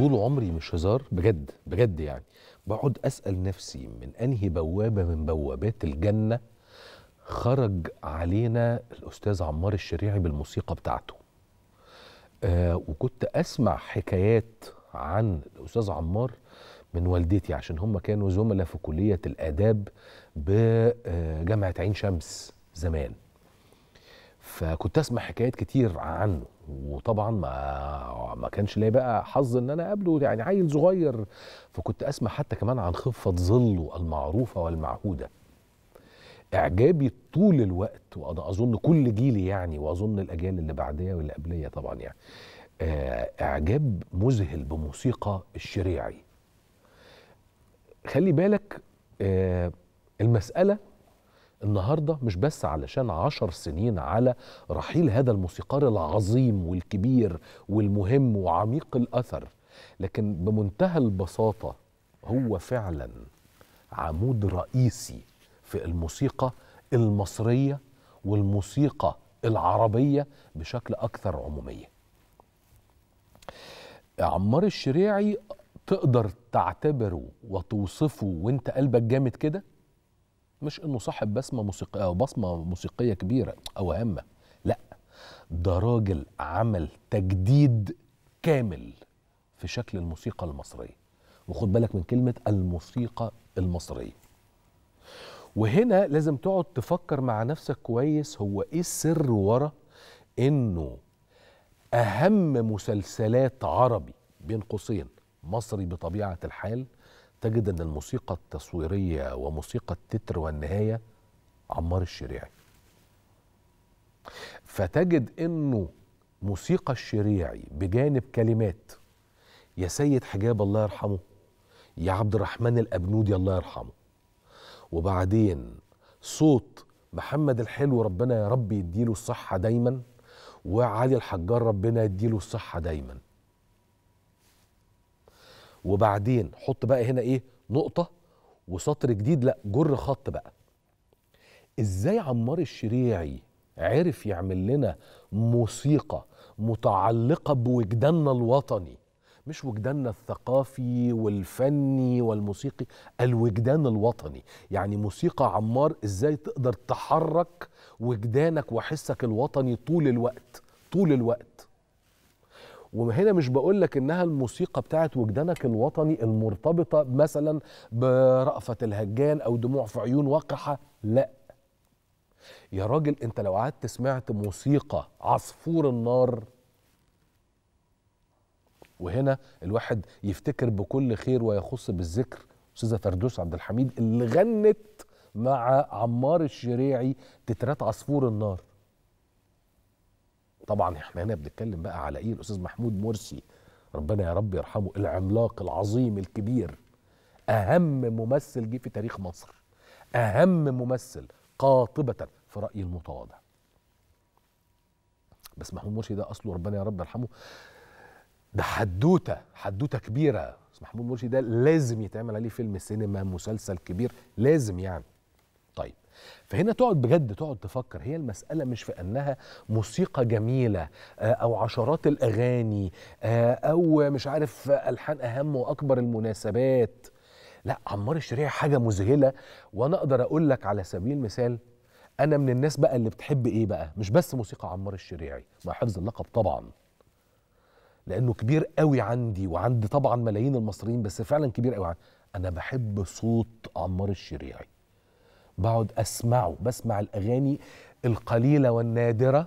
طول عمري مش هزار بجد بجد يعني بقعد اسال نفسي من انهي بوابه من بوابات الجنه خرج علينا الاستاذ عمار الشريعي بالموسيقى بتاعته آه وكنت اسمع حكايات عن الاستاذ عمار من والدتي عشان هم كانوا زملاء في كليه الاداب بجامعه عين شمس زمان فكنت اسمع حكايات كتير عنه وطبعا ما ما كانش ليا بقى حظ ان انا اقابله يعني عيل صغير فكنت اسمع حتى كمان عن خفه ظله المعروفه والمعهوده اعجابي طول الوقت وانا اظن كل جيلي يعني واظن الاجيال اللي بعديه واللي قبليه طبعا يعني آه، اعجاب مذهل بموسيقى الشريعي خلي بالك آه، المساله النهارده مش بس علشان عشر سنين على رحيل هذا الموسيقار العظيم والكبير والمهم وعميق الاثر لكن بمنتهى البساطه هو فعلا عمود رئيسي في الموسيقى المصريه والموسيقى العربيه بشكل اكثر عموميه. عمار الشريعي تقدر تعتبره وتوصفه وانت قلبك جامد كده مش انه صاحب بسمه موسيقيه او بصمه موسيقيه كبيره او هامه لا ده راجل عمل تجديد كامل في شكل الموسيقى المصريه وخد بالك من كلمه الموسيقى المصريه وهنا لازم تقعد تفكر مع نفسك كويس هو ايه السر ورا انه اهم مسلسلات عربي بين قوسين مصري بطبيعه الحال تجد أن الموسيقى التصويرية وموسيقى التتر والنهاية عمار الشريعي فتجد أنه موسيقى الشريعي بجانب كلمات يا سيد حجاب الله يرحمه يا عبد الرحمن الأبنودي الله يرحمه وبعدين صوت محمد الحلو ربنا يا رب يديله الصحة دايما وعلي الحجار ربنا يديله الصحة دايماً وبعدين حط بقى هنا ايه نقطه وسطر جديد لا جر خط بقى ازاي عمار الشريعي عرف يعمل لنا موسيقى متعلقه بوجداننا الوطني مش وجداننا الثقافي والفني والموسيقي الوجدان الوطني يعني موسيقى عمار ازاي تقدر تحرك وجدانك وحسك الوطني طول الوقت طول الوقت وهنا مش بقول لك انها الموسيقى بتاعت وجدانك الوطني المرتبطه مثلا برأفة الهجان او دموع في عيون وقحه لا يا راجل انت لو قعدت سمعت موسيقى عصفور النار وهنا الواحد يفتكر بكل خير ويخص بالذكر استاذه فردوس عبد الحميد اللي غنت مع عمار الشريعي تترات عصفور النار طبعا احنا هنا بنتكلم بقى على ايه الاستاذ محمود مرسي ربنا يا رب يرحمه العملاق العظيم الكبير اهم ممثل جه في تاريخ مصر اهم ممثل قاطبه في رايي المتواضع بس محمود مرسي ده اصله ربنا يا رب يرحمه ده حدوته حدوته كبيره بس محمود مرسي ده لازم يتعمل عليه فيلم سينما مسلسل كبير لازم يعني طيب فهنا تقعد بجد تقعد تفكر هي المسألة مش في أنها موسيقى جميلة آه، أو عشرات الأغاني آه، أو مش عارف ألحان أهم وأكبر المناسبات لا عمار الشريعي حاجة مذهلة وأنا أقدر أقول لك على سبيل المثال أنا من الناس بقى اللي بتحب إيه بقى مش بس موسيقى عمار الشريعي مع حفظ اللقب طبعاً لانه كبير قوي عندي وعند طبعا ملايين المصريين بس فعلا كبير قوي عندي انا بحب صوت عمار الشريعي بقعد اسمعه بسمع الاغاني القليله والنادره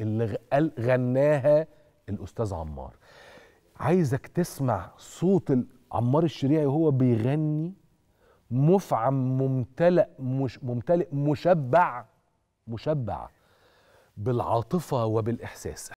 اللي غناها الاستاذ عمار عايزك تسمع صوت عمار الشريعي وهو بيغني مفعم ممتلئ مش ممتلئ مشبع مشبع بالعاطفه وبالاحساس